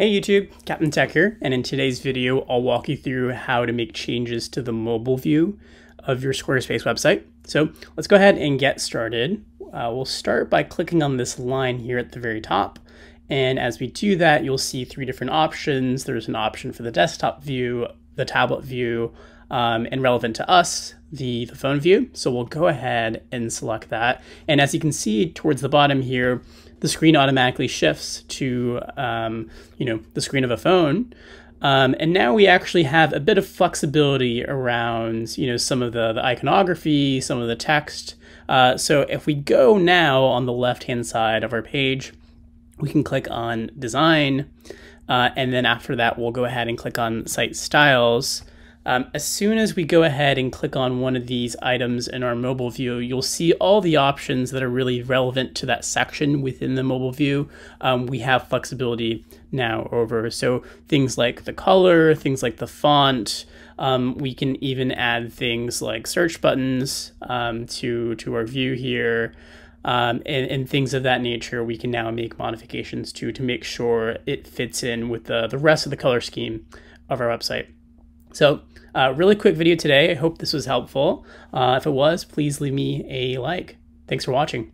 Hey YouTube, Captain Tech here, and in today's video, I'll walk you through how to make changes to the mobile view of your Squarespace website. So let's go ahead and get started. Uh, we'll start by clicking on this line here at the very top. And as we do that, you'll see three different options. There's an option for the desktop view, the tablet view um, and relevant to us, the, the phone view. So we'll go ahead and select that. And as you can see towards the bottom here, the screen automatically shifts to, um, you know, the screen of a phone. Um, and now we actually have a bit of flexibility around, you know, some of the, the iconography, some of the text. Uh, so if we go now on the left-hand side of our page, we can click on design. Uh, and then after that, we'll go ahead and click on site styles. Um, as soon as we go ahead and click on one of these items in our mobile view, you'll see all the options that are really relevant to that section within the mobile view. Um, we have flexibility now over. So things like the color, things like the font, um, we can even add things like search buttons um, to, to our view here um, and, and things of that nature we can now make modifications to to make sure it fits in with the, the rest of the color scheme of our website. So uh, really quick video today. I hope this was helpful. Uh, if it was, please leave me a like. Thanks for watching.